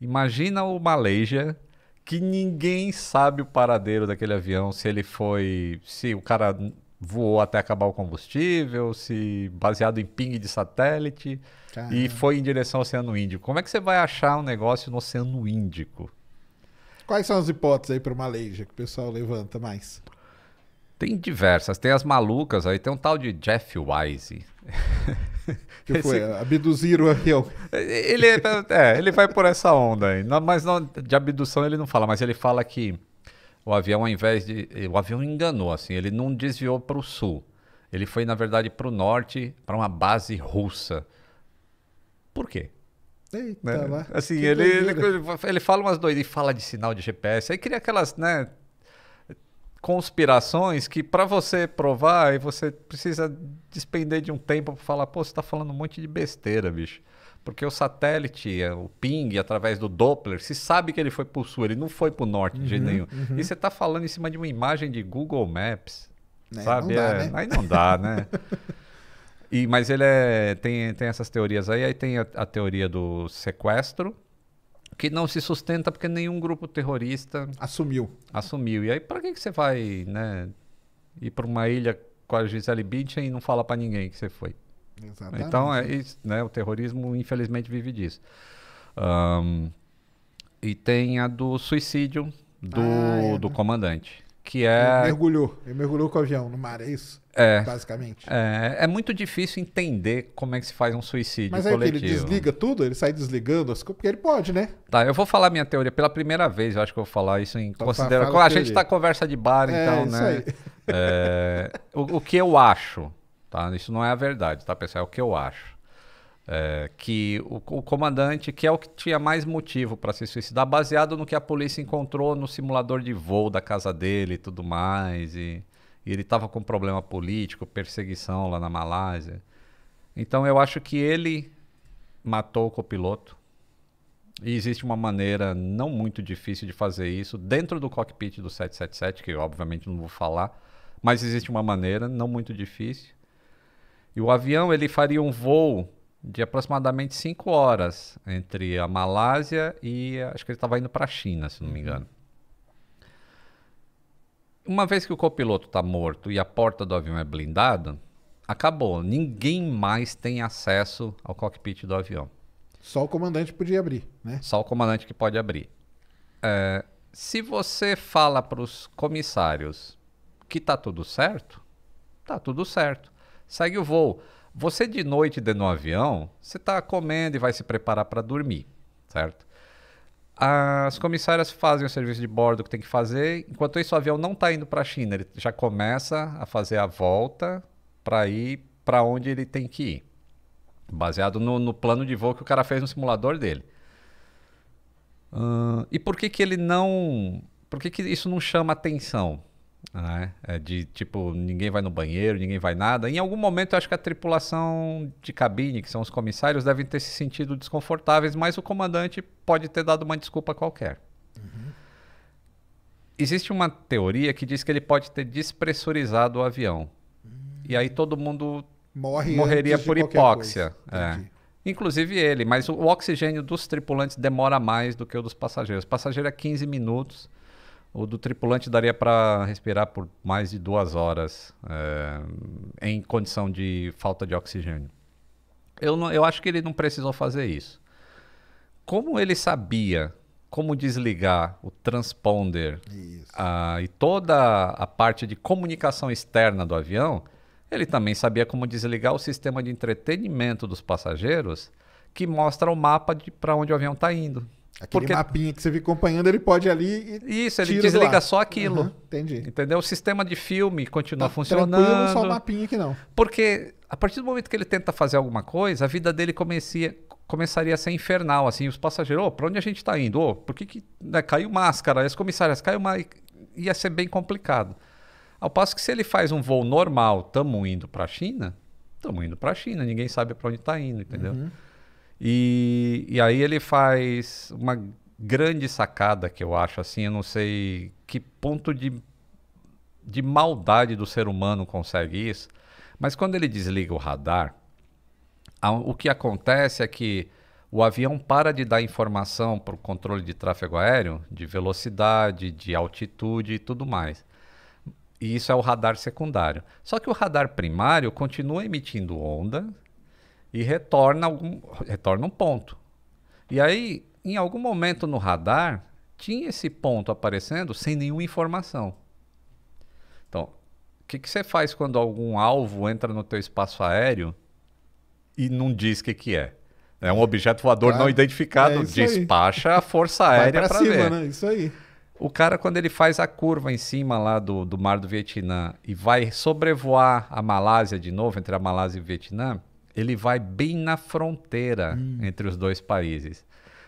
Imagina o Malaysia que ninguém sabe o paradeiro daquele avião, se ele foi, se o cara voou até acabar o combustível, se baseado em ping de satélite Caramba. e foi em direção ao Oceano Índico. Como é que você vai achar um negócio no Oceano Índico? Quais são as hipóteses aí para o Malaysia que o pessoal levanta mais? Tem diversas, tem as malucas aí, tem um tal de Jeff Wise. Que foi? Tipo, Esse... É, abduziram o avião. Ele, é, é, ele vai por essa onda aí. Não, mas não, de abdução ele não fala, mas ele fala que o avião, ao invés de. O avião enganou, assim, ele não desviou para o sul. Ele foi, na verdade, para o norte, para uma base russa. Por quê? Eita, né? Assim, ele, ele, ele, fala umas doidas e fala de sinal de GPS. Aí cria aquelas, né? conspirações que para você provar, você precisa despender de um tempo para falar, pô, você está falando um monte de besteira, bicho. Porque o satélite, eh, o ping, através do Doppler, se sabe que ele foi para o sul, ele não foi para o norte uhum, de nenhum. Uhum. E você está falando em cima de uma imagem de Google Maps, né, sabe? Não dá, é, né? Aí não dá, né? e, mas ele é, tem, tem essas teorias aí. Aí tem a, a teoria do sequestro, que não se sustenta porque nenhum grupo terrorista assumiu. Assumiu. E aí para que que você vai, né, ir para uma ilha com a Gisele Bündchen e não fala para ninguém que você foi? Exatamente. Então é isso, né? O terrorismo infelizmente vive disso. Um, e tem a do suicídio do, ah, é. do comandante que é. Ele mergulhou, ele mergulhou com o avião no mar, é isso? É. Basicamente. É, é muito difícil entender como é que se faz um suicídio Mas é coletivo. Mas ele desliga tudo? Ele sai desligando as coisas? Porque ele pode, né? Tá, eu vou falar minha teoria pela primeira vez, eu acho que eu vou falar isso em então, consideração. A, a gente tá conversa de bar, é, então, né? É, o, o que eu acho, tá? Isso não é a verdade, tá, pessoal? É o que eu acho. É, que o, o, comandante, que é o que tinha mais motivo para se suicidar, baseado no que a polícia encontrou no simulador de voo da casa dele e tudo mais. E, e ele estava com problema político, perseguição lá na Malásia. Então eu acho que ele matou o copiloto. E existe uma maneira não muito difícil de fazer isso dentro do cockpit do 777, que eu obviamente não vou falar, mas existe uma maneira não muito difícil. E o avião ele faria um voo de aproximadamente 5 horas entre a Malásia e acho que ele estava indo para a China, se não me uhum. engano. Uma vez que o copiloto está morto e a porta do avião é blindada, acabou. Ninguém mais tem acesso ao cockpit do avião. Só o comandante podia abrir, né? Só o comandante que pode abrir. É, se você fala para os comissários que tá tudo certo, tá tudo certo. Segue o voo. Você de noite dentro de um avião, você está comendo e vai se preparar para dormir, certo? As comissárias fazem o serviço de bordo que tem que fazer. Enquanto isso, o avião não está indo para a China. Ele já começa a fazer a volta para ir para onde ele tem que ir. Baseado no, no, plano de voo que o cara fez no simulador dele. Uh, e por que, que ele não. Por que, que isso não chama atenção? né? É de tipo, ninguém vai no banheiro, ninguém vai nada. Em algum momento, eu acho que a tripulação de cabine, que são os comissários, devem ter se sentido desconfortáveis, mas o comandante pode ter dado uma desculpa qualquer. Uhum. Existe uma teoria que diz que ele pode ter despressurizado o avião. Uhum. E aí todo mundo Morre morreria por hipóxia. É. Inclusive ele, mas o, o oxigênio dos tripulantes demora mais do que o dos passageiros. O passageiro é 15 minutos o do tripulante daria para respirar por mais de duas horas é, em condição de falta de oxigênio. Eu, não, eu acho que ele não precisou fazer isso. Como ele sabia como desligar o transponder a, ah, e toda a parte de comunicação externa do avião, ele também sabia como desligar o sistema de entretenimento dos passageiros que mostra o mapa para onde o avião está indo. Aquele porque... mapinha que você fica acompanhando, ele pode ali e Isso, ele desliga só aquilo. Uhum, entendi. Entendeu? O sistema de filme continua tá funcionando. Tranquilo, só o mapinha aqui não. Porque a partir do momento que ele tenta fazer alguma coisa, a vida dele comecia, começaria a ser infernal, assim. Os passageiros, oh, para onde a gente está indo? Oh, por que, que né, caiu máscara? As comissárias, caiu uma... Ia ser bem complicado. Ao passo que se ele faz um voo normal, estamos indo para a China, estamos indo para a China. Ninguém sabe para onde está indo, entendeu? Uhum. E, e aí ele faz uma grande sacada que eu acho assim, eu não sei que ponto de, de maldade do ser humano consegue isso, mas quando ele desliga o radar, a, o que acontece é que o avião para de dar informação para o controle de tráfego aéreo, de velocidade, de altitude e tudo mais. E isso é o radar secundário. Só que o radar primário continua emitindo onda e retorna algum retorna um ponto. E aí, em algum momento no radar, tinha esse ponto aparecendo sem nenhuma informação. Então, o que, que você faz quando algum alvo entra no teu espaço aéreo e não diz o que, que é? É um objeto voador não identificado. É despacha aí. a força aérea para ver. Né? Isso aí. O cara, quando ele faz a curva em cima lá do, do mar do Vietnã e vai sobrevoar a Malásia de novo, entre a Malásia e o Vietnã, ele vai bem na fronteira hum. entre os dois países.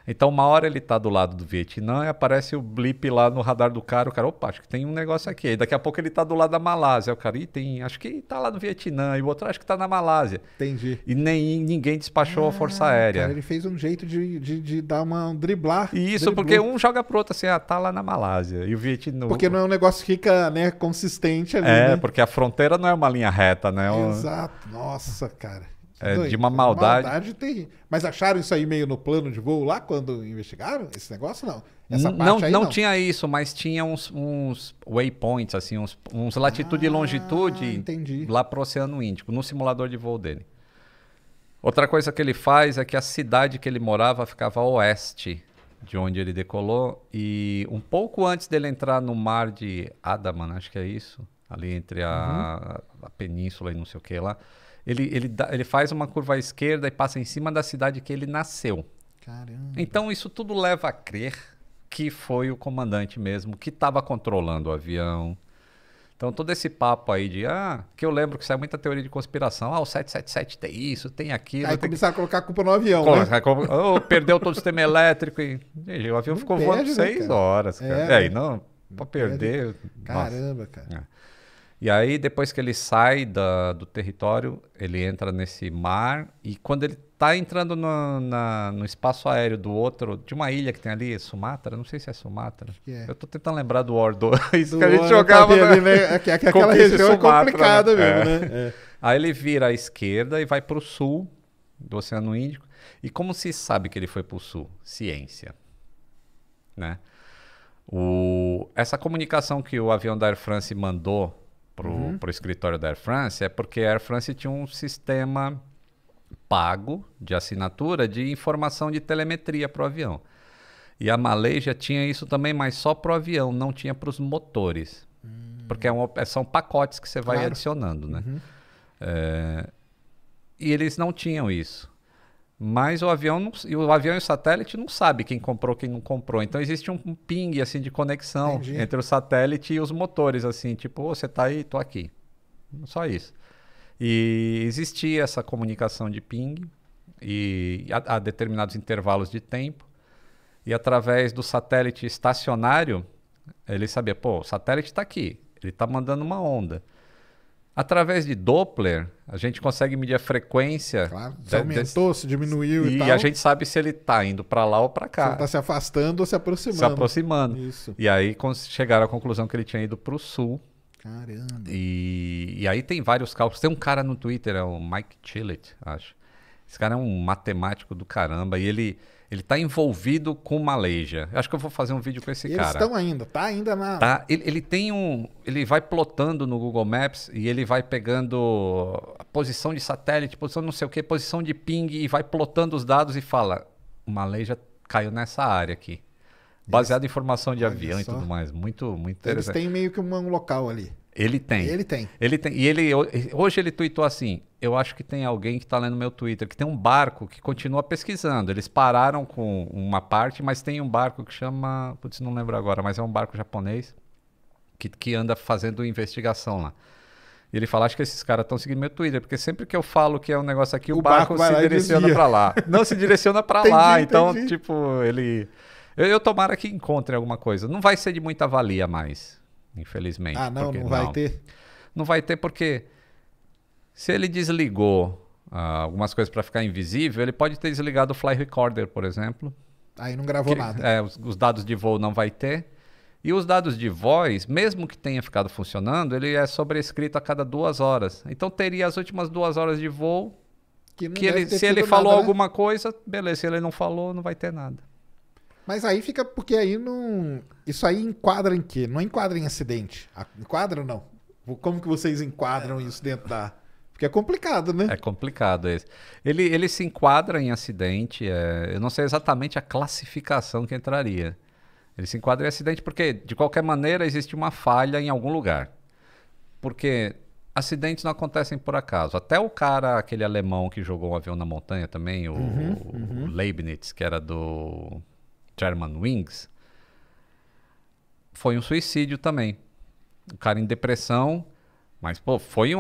Então, uma hora ele está do lado do Vietnã e aparece o blip lá no radar do cara. O cara, opa, acho que tem um negócio aqui. Aí daqui a pouco ele está do lado da Malásia. O cara, e tem, acho que está lá no Vietnã. E o outro, acho que está na Malásia. Entendi. E nem, ninguém despachou ah, a Força ah, Aérea. Cara, ele fez um jeito de, de, de dar uma um driblar. E isso, porque um joga pro outro assim, ah, tá lá na Malásia. E o Vietnã. Porque não é um negócio que fica né, consistente ali. É, né? porque a fronteira não é uma linha reta, né? Exato. Nossa, cara. É, de uma maldade. Uma maldade terrível. Mas acharam isso aí meio no plano de voo lá quando investigaram? Esse negócio não. Essa parte não, aí, não, não tinha isso, mas tinha uns, uns waypoints, assim, uns, uns latitude ah, e longitude entendi. lá pro Oceano Índico, no simulador de voo dele. Outra coisa que ele faz é que a cidade que ele morava ficava a oeste de onde ele decolou. E um pouco antes dele entrar no mar de Adaman, acho que é isso, ali entre a, uhum. a península e não sei o que lá, ele, ele, ele faz uma curva à esquerda e passa em cima da cidade que ele nasceu. Caramba. Então isso tudo leva a crer que foi o comandante mesmo que estava controlando o avião. Então todo esse papo aí de, ah, que eu lembro que sai muita teoria de conspiração, ah, o 777 tem isso, tem aquilo. Aí começaram começar a colocar a culpa no avião, Coloca, né? oh, perdeu todo o sistema elétrico e... Gente, o avião não ficou perde, voando né, seis cara? horas, cara. É, é, não, pra não perder... Perde. Caramba, Nossa. cara. É. E aí, depois que ele sai da, do território, ele entra nesse mar. E quando ele está entrando no, na, no, espaço aéreo do outro, de uma ilha que tem ali, Sumatra, não sei se é Sumatra. É. Eu estou tentando lembrar do War 2, que a gente jogava. Tá ali, né? É é aquela região é Sumatra, é complicada né? mesmo, é. né? É. Aí ele vira à esquerda e vai para o sul do Oceano Índico. E como se sabe que ele foi para o sul? Ciência. Né? O, essa comunicação que o avião da Air France mandou para o uhum. escritório da Air France é porque a Air France tinha um sistema pago de assinatura de informação de telemetria para o avião. E a Malaysia tinha isso também, mas só para o avião, não tinha para os motores. Uhum. Porque é, é são pacotes que você vai claro. adicionando, né? Uhum. É, e eles não tinham isso mas o avião não, e o avião e o satélite não sabe quem comprou quem não comprou então existe um, ping assim de conexão Entendi. entre o satélite e os motores assim tipo você está aí estou aqui só isso e existia essa comunicação de ping e a, a, determinados intervalos de tempo e através do satélite estacionário ele sabia pô o satélite está aqui ele está mandando uma onda Através de Doppler, a gente consegue medir a frequência. Claro, se aumentou, se diminuiu e, e tal. E a gente sabe se ele está indo para lá ou para cá. Se está se afastando ou se aproximando. Se aproximando. Isso. E aí chegaram à conclusão que ele tinha ido para o sul. Caramba. E, e, aí tem vários cálculos. Tem um cara no Twitter, é o Mike Chillet, acho. Esse cara é um matemático do caramba. E ele ele está envolvido com Maleja. Eu acho que eu vou fazer um vídeo com esse Eles cara. Eles estão ainda, tá ainda na. Tá, ele, ele, tem um. Ele vai plotando no Google Maps e ele vai pegando a posição de satélite, posição não sei o que, posição de ping e vai plotando os dados e fala: Maleja caiu nessa área aqui. Baseado Eles... em informação de Olha avião só. e tudo mais. Muito, muito interessante. Eles têm meio que um local ali. Ele tem. Ele tem. Ele tem. E ele hoje ele tweetou assim: "Eu acho que tem alguém que está lendo meu Twitter, que tem um barco que continua pesquisando. Eles pararam com uma parte, mas tem um barco que chama, putz, não lembro agora, mas é um barco japonês que, que anda fazendo investigação lá. E ele fala, acho que esses caras estão seguindo meu Twitter, porque sempre que eu falo que é um negócio aqui, o, o barco, barco se direciona para lá. Não se direciona para lá, então, entendi. tipo, ele... Eu, eu tomara que encontrem alguma coisa. Não vai ser de muita valia mais infelizmente. Ah, não, não vai não, ter? Não vai ter porque se ele desligou ah, algumas coisas para ficar invisível, ele pode ter desligado o fly recorder, por exemplo. Aí não gravou que, nada. É, os, os, dados de voo não vai ter. E os dados de voz, mesmo que tenha ficado funcionando, ele é sobrescrito a cada duas horas. Então teria as últimas duas horas de voo. Que, que ele, se ele falou nada, né? alguma né? coisa, beleza. Se ele não falou, não vai ter nada. Mas aí fica, porque aí não. Isso aí enquadra em quê? Não enquadra em acidente. Enquadra ou não? Como que vocês enquadram é. isso dentro da. Porque é complicado, né? É complicado esse. Ele, ele se enquadra em acidente. É... Eu não sei exatamente a classificação que entraria. Ele se enquadra em acidente porque, de qualquer maneira, existe uma falha em algum lugar. Porque acidentes não acontecem por acaso. Até o cara, aquele alemão que jogou um avião na montanha também, o, uhum, uhum. o Leibniz, que era do German Wings, foi um suicídio também. O cara em depressão, mas pô, foi um,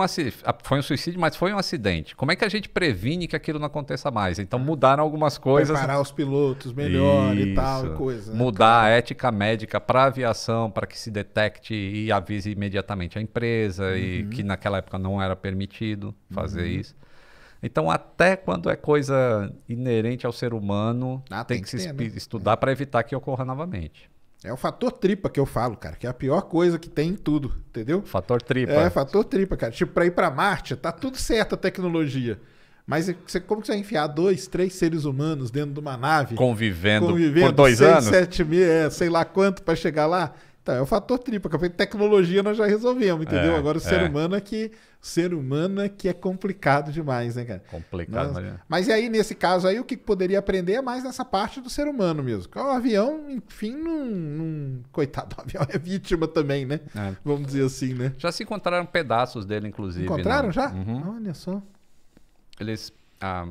foi um suicídio, mas foi um acidente. Como é que a gente previne que aquilo não aconteça mais? Então mudaram algumas coisas. Preparar os pilotos melhor Isso. e tal, coisa. Né? Mudar a ética médica para aviação, para que se detecte e avise imediatamente a empresa, uhum. e que naquela época não era permitido fazer uhum. isso. Então, até quando é coisa inerente ao ser humano, ah, tem, tem, que, que se ter, né? estudar é. para evitar que ocorra novamente. É o fator tripa que eu falo, cara, que é a pior coisa que tem em tudo, entendeu? Fator tripa. É, fator tripa, cara. Tipo, para ir para Marte, tá tudo certo a tecnologia. Mas é você, como que você vai enfiar dois, três seres humanos dentro de uma nave? Convivendo, convivendo por dois seis, anos? sete mil, é, sei lá quanto para chegar lá. Tá, é o fator triplo. Porque tecnologia nós já resolvemos, entendeu? É, Agora o ser é. humano é que ser humano é que é complicado demais, né, cara? Complicado, nós... mas... mas e aí nesse caso aí o que poderia aprender é mais nessa parte do ser humano mesmo. É o avião, enfim, não, não... coitado, o avião é vítima também, né? É. Vamos dizer assim, né? Já se encontraram pedaços dele, inclusive. Né? Encontraram né? já? Uhum. Olha só. Eles ah,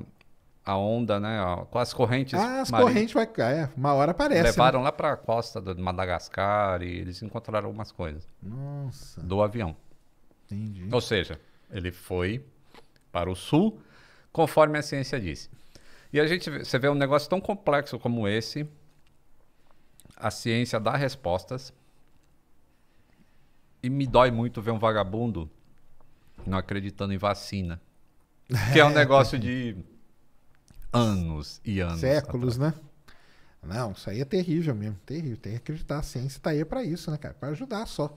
a onda, né? Com as correntes. Ah, as correntes vai. É, uma hora aparece. Né? Levaram né? lá para a costa de Madagascar e eles encontraram algumas coisas. Nossa. Do avião. Entendi. Ou seja, ele foi para o sul, conforme a ciência disse. E a gente você vê um negócio tão complexo como esse, a ciência dá respostas. E me dói muito ver um vagabundo não acreditando em vacina. Que é um negócio de anos e anos. Séculos, atrás. né? Não, isso aí é terrível mesmo. Terrível. Tem que acreditar. A ciência está aí para isso, né, cara? Para ajudar só.